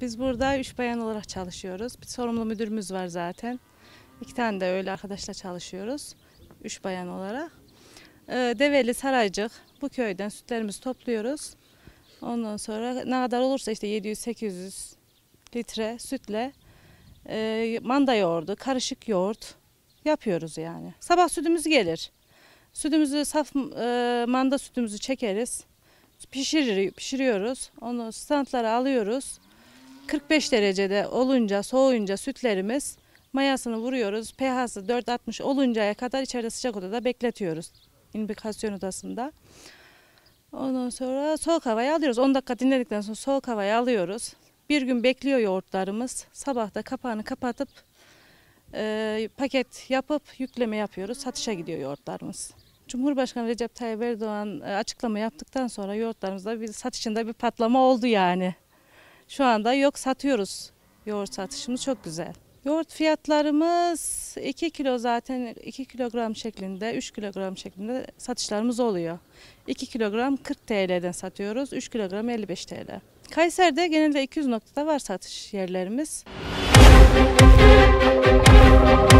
Biz burada üç bayan olarak çalışıyoruz. Bir sorumlu müdürümüz var zaten. İki tane de öyle arkadaşla çalışıyoruz. Üç bayan olarak. Ee, Develi, Saraycık bu köyden sütlerimizi topluyoruz. Ondan sonra ne kadar olursa işte 700-800 litre sütle e, manda yoğurdu, karışık yoğurt yapıyoruz yani. Sabah sütümüz gelir. Sütümüzü saf e, manda sütümüzü çekeriz. Pişirir, pişiriyoruz. Onu standlara alıyoruz. 45 derecede olunca, soğuyunca sütlerimiz mayasını vuruyoruz. pH'sı 4.60 oluncaya kadar içeride sıcak odada bekletiyoruz. İnbikasyon odasında. Ondan sonra soğuk havayı alıyoruz. 10 dakika dinledikten sonra soğuk havayı alıyoruz. Bir gün bekliyor yoğurtlarımız. Sabah da kapağını kapatıp e, paket yapıp yükleme yapıyoruz. Satışa gidiyor yoğurtlarımız. Cumhurbaşkanı Recep Tayyip Erdoğan e, açıklama yaptıktan sonra yoğurtlarımızda bir satışında bir patlama oldu yani. Şu anda yok satıyoruz. Yoğurt satışımız çok güzel. Yoğurt fiyatlarımız 2 kilo zaten 2 kilogram şeklinde, 3 kilogram şeklinde satışlarımız oluyor. 2 kilogram 40 TL'den satıyoruz, 3 kilogram 55 TL. Kayseri'de genelde 200 noktada var satış yerlerimiz. Müzik